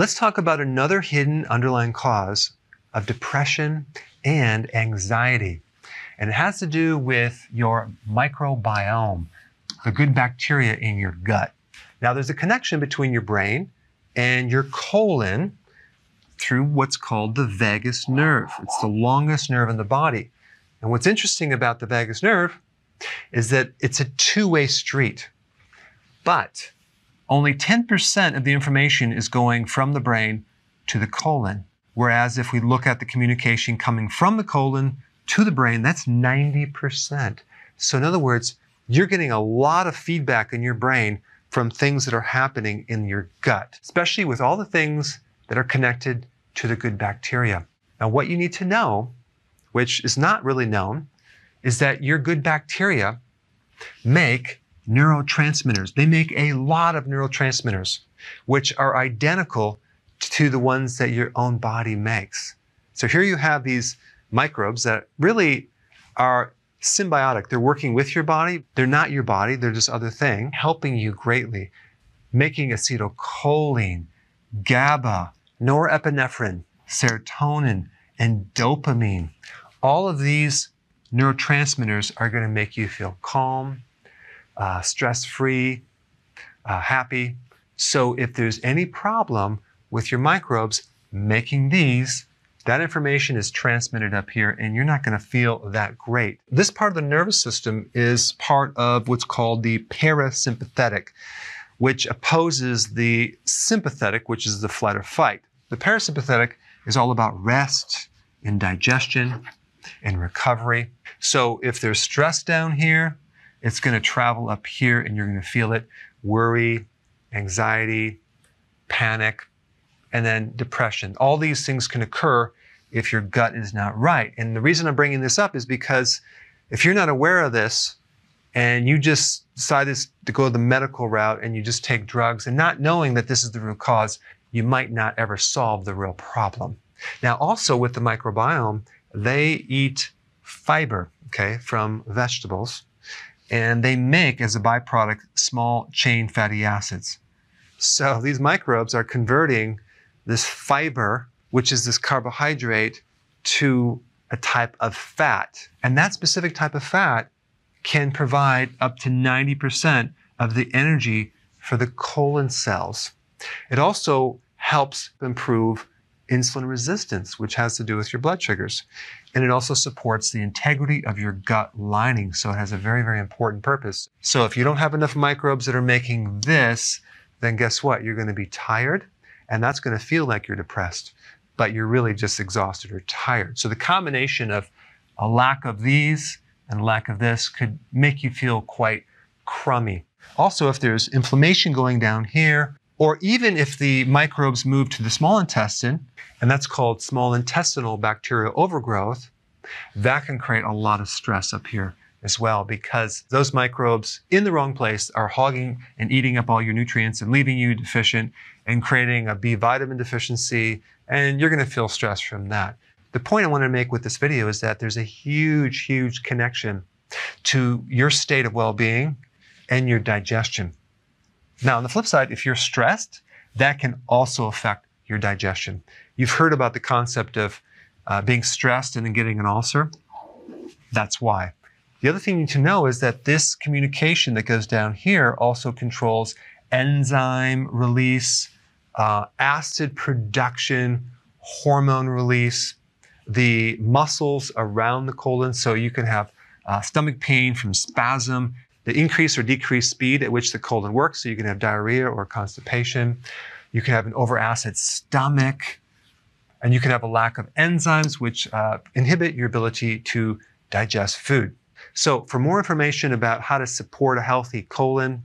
Let's talk about another hidden underlying cause of depression and anxiety. And it has to do with your microbiome, the good bacteria in your gut. Now, there's a connection between your brain and your colon through what's called the vagus nerve. It's the longest nerve in the body. And what's interesting about the vagus nerve is that it's a two way street. But only 10% of the information is going from the brain to the colon. Whereas if we look at the communication coming from the colon to the brain, that's 90%. So, in other words, you're getting a lot of feedback in your brain from things that are happening in your gut, especially with all the things that are connected to the good bacteria. Now, what you need to know, which is not really known, is that your good bacteria make neurotransmitters. They make a lot of neurotransmitters, which are identical to the ones that your own body makes. So here you have these microbes that really are symbiotic. They're working with your body. They're not your body, they're just other thing, helping you greatly, making acetylcholine, GABA, norepinephrine, serotonin, and dopamine. All of these neurotransmitters are going to make you feel calm, uh, stress free, uh, happy. So if there's any problem with your microbes making these, that information is transmitted up here and you're not going to feel that great. This part of the nervous system is part of what's called the parasympathetic, which opposes the sympathetic, which is the flight or fight. The parasympathetic is all about rest and digestion and recovery. So if there's stress down here, it's going to travel up here and you're going to feel it worry, anxiety, panic, and then depression. All these things can occur if your gut is not right. And the reason I'm bringing this up is because if you're not aware of this and you just decide to go the medical route and you just take drugs and not knowing that this is the root cause, you might not ever solve the real problem. Now, also with the microbiome, they eat fiber, okay, from vegetables and they make, as a byproduct, small chain fatty acids. So these microbes are converting this fiber, which is this carbohydrate, to a type of fat. And that specific type of fat can provide up to 90% of the energy for the colon cells. It also helps improve insulin resistance, which has to do with your blood sugars. And it also supports the integrity of your gut lining. So it has a very, very important purpose. So if you don't have enough microbes that are making this, then guess what? You're going to be tired and that's going to feel like you're depressed, but you're really just exhausted or tired. So the combination of a lack of these and lack of this could make you feel quite crummy. Also, if there's inflammation going down here, or even if the microbes move to the small intestine, and that's called small intestinal bacterial overgrowth, that can create a lot of stress up here as well because those microbes in the wrong place are hogging and eating up all your nutrients and leaving you deficient and creating a B vitamin deficiency, and you're going to feel stress from that. The point I want to make with this video is that there's a huge, huge connection to your state of well being and your digestion. Now, on the flip side, if you're stressed, that can also affect your digestion. You've heard about the concept of uh, being stressed and then getting an ulcer. That's why. The other thing you need to know is that this communication that goes down here also controls enzyme release, uh, acid production, hormone release, the muscles around the colon. So you can have uh, stomach pain from spasm, the increased or decreased speed at which the colon works. So you can have diarrhea or constipation. You can have an overacid stomach. And you can have a lack of enzymes, which uh, inhibit your ability to digest food. So for more information about how to support a healthy colon,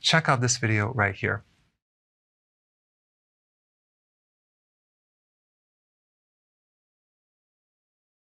check out this video right here.